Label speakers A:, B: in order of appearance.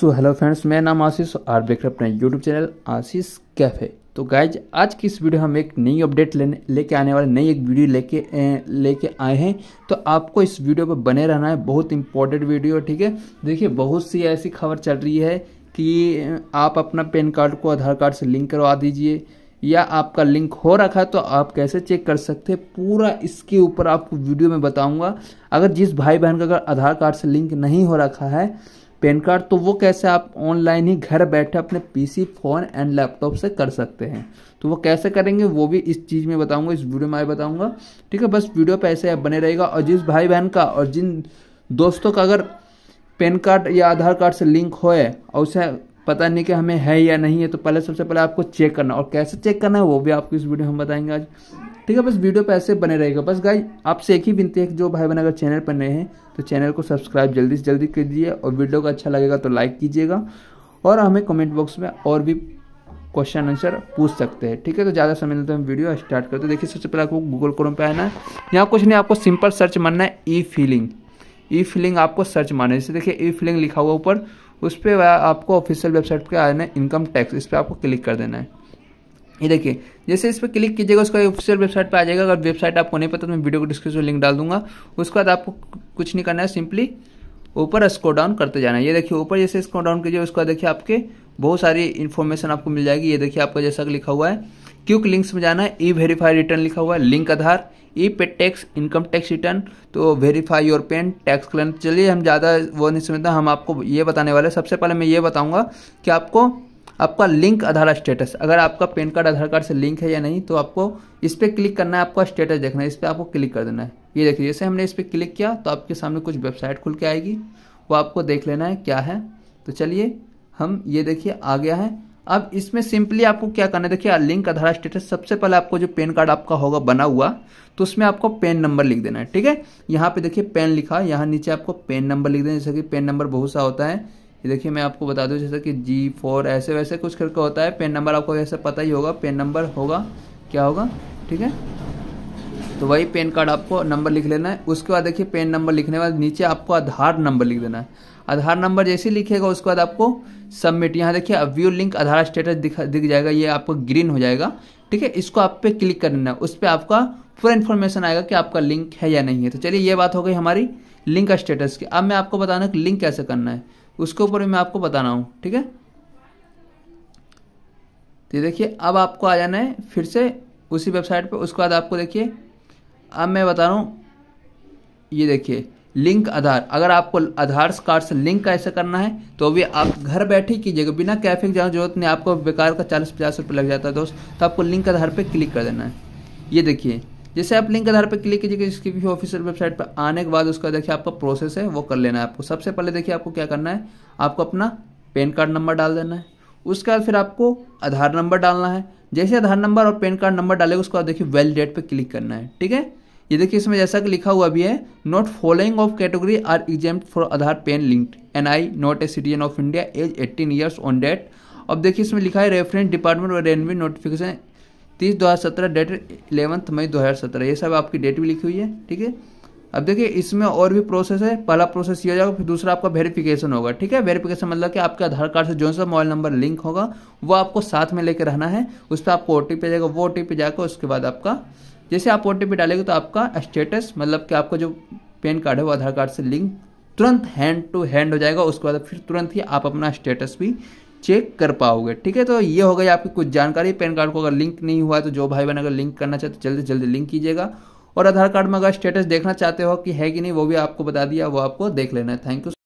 A: so hello friends मैं नाम आशीष are देख रहे अपने यूट्यूब चैनल आशीष कैफे तो गाइज आज की इस वीडियो हम एक नई अपडेट लेने लेके आने वाले नई एक वीडियो लेके लेके आए हैं तो आपको इस वीडियो पर बने रहना है बहुत इंपॉर्टेंट वीडियो ठीक है देखिए बहुत सी ऐसी खबर चल रही है कि आप अपना पैन कार्ड को आधार कार्ड से लिंक करवा दीजिए या आपका लिंक हो रखा है तो आप कैसे चेक कर सकते हैं पूरा इसके ऊपर आपको वीडियो में बताऊंगा अगर जिस भाई बहन का अगर आधार कार्ड से लिंक नहीं हो रखा है पैन कार्ड तो वो कैसे आप ऑनलाइन ही घर बैठे अपने पीसी फ़ोन एंड लैपटॉप से कर सकते हैं तो वो कैसे करेंगे वो भी इस चीज़ में बताऊंगा इस वीडियो में बताऊंगा ठीक है बस वीडियो पर ऐसे बने रहेगा और जिस भाई बहन का और जिन दोस्तों का अगर पैन कार्ड या आधार कार्ड से लिंक होए और उसे पता नहीं कि हमें है या नहीं है तो पहले सबसे पहले आपको चेक करना और कैसे चेक करना है वो भी आपको इस वीडियो हम बताएंगे आज ठीक है बस वीडियो पे ऐसे बने रहेगा बस गाइज आपसे एक ही विनती है जो भाई बहन अगर चैनल पर नए हैं तो चैनल को सब्सक्राइब जल्दी से जल्दी कीजिए और वीडियो को अच्छा लगेगा तो लाइक कीजिएगा और हमें कमेंट बॉक्स में और भी क्वेश्चन आंसर पूछ सकते हैं ठीक है तो ज़्यादा समय नहीं तो हम वीडियो स्टार्ट करते हैं देखिए सबसे पहले आपको गूगल क्रोम पे आना है यहाँ कुछ नहीं आपको सिंपल सर्च मानना है ई फीलिंग ई फीलिंग आपको सर्च मानना है जैसे देखिए ई फीलिंग लिखा हुआ ऊपर उस पर आपको ऑफिशियल वेबसाइट पर आना है इनकम टैक्स इस पर आपको क्लिक कर देना है ये देखिए जैसे इस पर क्लिक कीजिएगा उसका ऑफिशियल वेबसाइट पर आ जाएगा अगर वेबसाइट आपको नहीं पता तो मैं वीडियो को डिस्क्रिप्शन में लिंक डाल दूंगा उसके बाद आपको कुछ नहीं करना है सिंपली ऊपर स्क्रॉल डाउन करते जाना है ये देखिए ऊपर जैसे स्क्रॉल डाउन कीजिए उसका देखिए आपके बहुत सारी इन्फॉर्मेशन आपको मिल जाएगी ये देखिए आपका जैसा लिखा हुआ है क्यूक लिंक्स में जाना है ई वेरीफाई रिटर्न लिखा हुआ है link Aadhaar e pay tax income tax return तो verify your PAN tax claim चलिए हम ज़्यादा वो नहीं समझता हम आपको ये बताने वाले सबसे पहले मैं ये बताऊँगा कि आपको आपका लिंक आधार स्टेटस अगर आपका पेन कार्ड आधार कार्ड से लिंक है या नहीं तो आपको इस पर क्लिक करना है आपका स्टेटस देखना है इस पर आपको क्लिक कर देना है ये देखिए जैसे हमने इस पर क्लिक किया तो आपके सामने कुछ वेबसाइट खुल के आएगी वो आपको देख लेना है क्या है तो चलिए हम ये देखिए आ गया है अब इसमें सिंपली आपको क्या करना है देखिए लिंक आधार स्टेटस सबसे पहले आपको जो पेन कार्ड आपका होगा बना हुआ तो उसमें आपको पेन नंबर लिख देना है ठीक है यहाँ पे देखिए पेन लिखा यहाँ नीचे आपको पेन नंबर लिख देना जैसे कि पेन नंबर बहुत सा होता है ये देखिए मैं आपको बता दूँ जैसे कि जी फोर ऐसे वैसे कुछ करके होता है पेन नंबर आपको जैसे पता ही होगा पेन नंबर होगा क्या होगा ठीक है तो वही पेन कार्ड आपको नंबर लिख लेना है उसके बाद देखिए पेन नंबर लिखने के बाद नीचे आपको आधार नंबर लिख देना है आधार नंबर जैसे लिखेगा उसके बाद आपको सबमिट यहाँ देखिए अब व्यू लिंक आधार स्टेटस दिखा दिख जाएगा ये आपको ग्रीन हो जाएगा ठीक है इसको आप पे क्लिक कर लेना है उस पर आपका पूरा इन्फॉर्मेशन आएगा कि आपका लिंक है या नहीं है तो चलिए ये बात हो गई हमारी लिंक स्टेटस की अब मैं आपको बताना कि लिंक कैसे करना है उसके ऊपर भी मैं आपको बताना हूँ ठीक है तो देखिए अब आपको आ जाना है फिर से उसी वेबसाइट पे उसके बाद आपको देखिए अब मैं बता रहा हूँ ये देखिए लिंक आधार अगर आपको आधार कार्ड से लिंक कैसे करना है तो भी आप घर बैठे कीजिएगा बिना कैफे की जरूरत नहीं आपको बेकार का चालीस पचास रुपये लग जाता है दोस्त तो आपको लिंक आधार पर क्लिक कर देना है ये देखिए जैसे आप लिंक आधार पर क्लिक कीजिएगा इसकी भी ऑफिशियल वेबसाइट पर आने के बाद उसका देखिए आपका प्रोसेस है वो कर लेना है आपको सबसे पहले देखिए आपको क्या करना है आपको अपना पैन कार्ड नंबर डाल देना है उसके बाद फिर आपको आधार नंबर डालना है जैसे आधार नंबर और पैन कार्ड नंबर डालेगा उसके बाद देखिए वेल डेट पर क्लिक करना है ठीक है ये देखिए इसमें जैसा कि लिखा हुआ भी है not following of category are exempt for Aadhaar PAN linked and I not a citizen of India age eighteen years on date अब देखिए इसमें लिखा है रेफरेंस डिपार्टमेंट और रेनवे नोटिफिकेशन तीस दो हज़ार सत्रह डेट इलेवंथ मई दो हज़ार सत्रह ये सब आपकी डेट भी लिखी हुई है ठीक है अब देखिए इसमें और भी प्रोसेस है पहला प्रोसेस ये जाएगा फिर दूसरा आपका वेरिफिकेशन होगा ठीक है वेरिफिकेशन मतलब कि आपके आधार कार्ड से जो सा मोबाइल नंबर लिंक होगा वो आपको साथ में लेकर रहना है उस पर आपको ओ टी पी जाएगा वो ओ टी पी जाकर उसके बाद आपका जैसे आप ओ टी पी डालेंगे तो आपका स्टेटस मतलब कि आपका जो पैन कार्ड है वो आधार कार्ड से लिंक तुरंत हैंड टू हैंड हो जाएगा उसके बाद फिर तुरंत ही आप अपना स्टेटस भी चेक कर पाओगे ठीक है तो ये हो गई आपकी कुछ जानकारी पैन कार्ड को अगर लिंक नहीं हुआ है तो जो भाई बहन अगर लिंक करना चाहते तो जल्दी जल्दी लिंक कीजिएगा और आधार कार्ड में अगर स्टेटस देखना चाहते हो कि है कि नहीं वो भी आपको बता दिया वो आपको देख लेना है थैंक यू